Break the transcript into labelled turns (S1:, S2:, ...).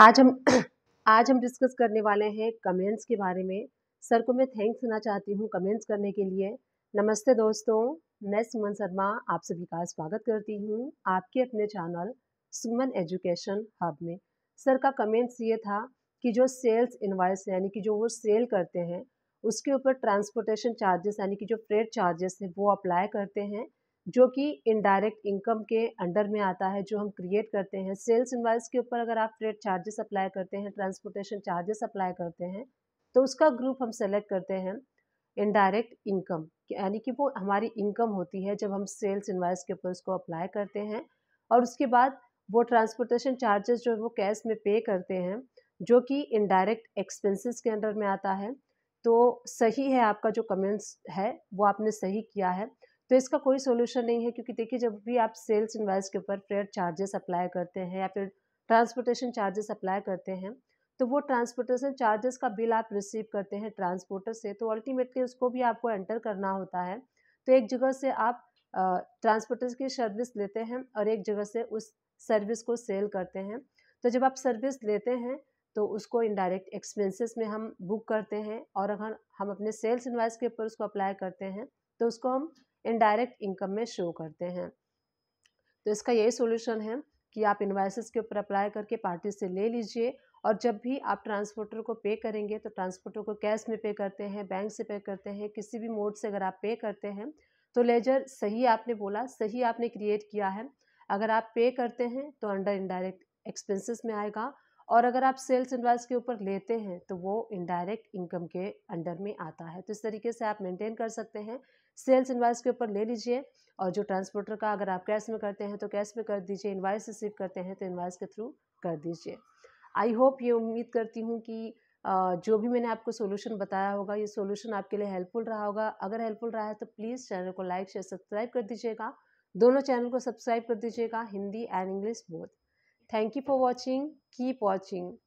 S1: आज हम आज हम डिस्कस करने वाले हैं कमेंट्स के बारे में सर को मैं थैंक्स देना चाहती हूँ कमेंट्स करने के लिए नमस्ते दोस्तों मैं सुमन शर्मा आप सभी का स्वागत करती हूँ आपके अपने चैनल सुमन एजुकेशन हब में सर का कमेंट्स ये था कि जो सेल्स इन्वाइस यानी कि जो वो सेल करते हैं उसके ऊपर ट्रांसपोर्टेशन चार्जेस यानी कि जो फ्रेट चार्जेस हैं वो अप्लाई करते हैं जो कि इनडायरेक्ट इनकम के अंडर में आता है जो हम क्रिएट करते हैं सेल्स इन्वाइस के ऊपर अगर आप फ्रेट चार्जेस अप्लाई करते हैं ट्रांसपोर्टेशन चार्जेस अप्लाई करते हैं तो उसका ग्रुप हम सेलेक्ट करते हैं इनडायरेक्ट इनकम यानी कि वो हमारी इनकम होती है जब हम सेल्स इन्वाइस के ऊपर उसको अप्लाई करते हैं और उसके बाद वो ट्रांसपोर्टेशन चार्जेस जो है वो कैश में पे करते हैं जो कि इनडायरेक्ट एक्सपेंसेस के अंडर में आता है तो सही है आपका जो कमेंट्स है वो आपने सही किया है तो इसका कोई सोल्यूशन नहीं है क्योंकि देखिए जब भी आप सेल्स इन्वाइस के ऊपर फेयर चार्जेस अप्लाई करते हैं या फिर ट्रांसपोर्टेशन चार्जेस अप्लाई करते हैं तो वो ट्रांसपोर्टेशन चार्जेस का बिल आप रिसीव करते हैं ट्रांसपोर्टर से तो अल्टीमेटली उसको भी आपको एंटर करना होता है तो एक जगह से आप ट्रांसपोर्टर की सर्विस लेते हैं और एक जगह से उस सर्विस को सेल करते हैं तो जब आप सर्विस लेते हैं तो उसको इनडायरेक्ट एक्सपेंसेस में हम बुक करते हैं और अगर हम अपने सेल्स इन्वाइस के ऊपर उसको अप्लाई करते हैं तो उसको हम इनडायरेक्ट इनकम में शो करते हैं तो इसका यही सोल्यूशन है कि आप इन्वाइसिस के ऊपर अप्लाई करके पार्टी से ले लीजिए और जब भी आप ट्रांसपोर्टर को पे करेंगे तो ट्रांसपोर्टर को कैश में पे करते हैं बैंक से पे करते हैं किसी भी मोड से अगर आप पे करते हैं तो लेजर सही आपने बोला सही आपने क्रिएट किया है अगर आप पे करते हैं तो अंडर इनडायरेक्ट एक्सपेंसेस में आएगा और अगर आप सेल्स इनवॉइस के ऊपर लेते हैं तो वो इनडायरेक्ट इनकम के अंडर में आता है तो इस तरीके से आप मेंटेन कर सकते हैं सेल्स इनवॉइस के ऊपर ले लीजिए और जो ट्रांसपोर्टर का अगर आप कैश में करते हैं तो कैश में कर दीजिए इन्वाइस रिसीव करते हैं तो इन्वाइस के थ्रू कर दीजिए आई होप ये उम्मीद करती हूँ कि जो भी मैंने आपको सोल्यूशन बताया होगा ये सोल्यूशन आपके लिए हेल्पफुल रहा होगा अगर हेल्पफुल रहा है तो प्लीज़ चैनल को लाइक शेयर सब्सक्राइब कर दीजिएगा दोनों चैनल को सब्सक्राइब कर दीजिएगा Hindi and English both Thank you for watching. Keep watching.